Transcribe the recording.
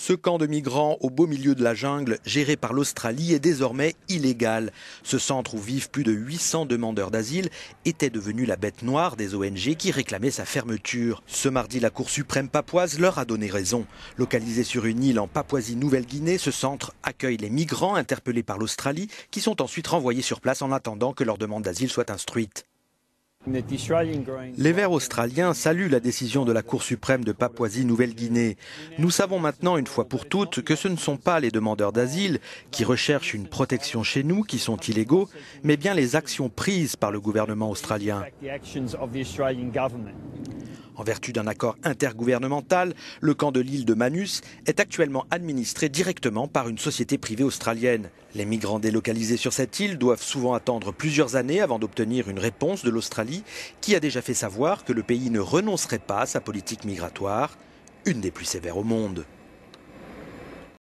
Ce camp de migrants au beau milieu de la jungle, géré par l'Australie, est désormais illégal. Ce centre où vivent plus de 800 demandeurs d'asile était devenu la bête noire des ONG qui réclamaient sa fermeture. Ce mardi, la Cour suprême papoise leur a donné raison. Localisé sur une île en Papouasie-Nouvelle-Guinée, ce centre accueille les migrants interpellés par l'Australie qui sont ensuite renvoyés sur place en attendant que leur demande d'asile soit instruite. Les Verts australiens saluent la décision de la Cour suprême de Papouasie-Nouvelle-Guinée. Nous savons maintenant une fois pour toutes que ce ne sont pas les demandeurs d'asile qui recherchent une protection chez nous qui sont illégaux, mais bien les actions prises par le gouvernement australien. En vertu d'un accord intergouvernemental, le camp de l'île de Manus est actuellement administré directement par une société privée australienne. Les migrants délocalisés sur cette île doivent souvent attendre plusieurs années avant d'obtenir une réponse de l'Australie, qui a déjà fait savoir que le pays ne renoncerait pas à sa politique migratoire, une des plus sévères au monde.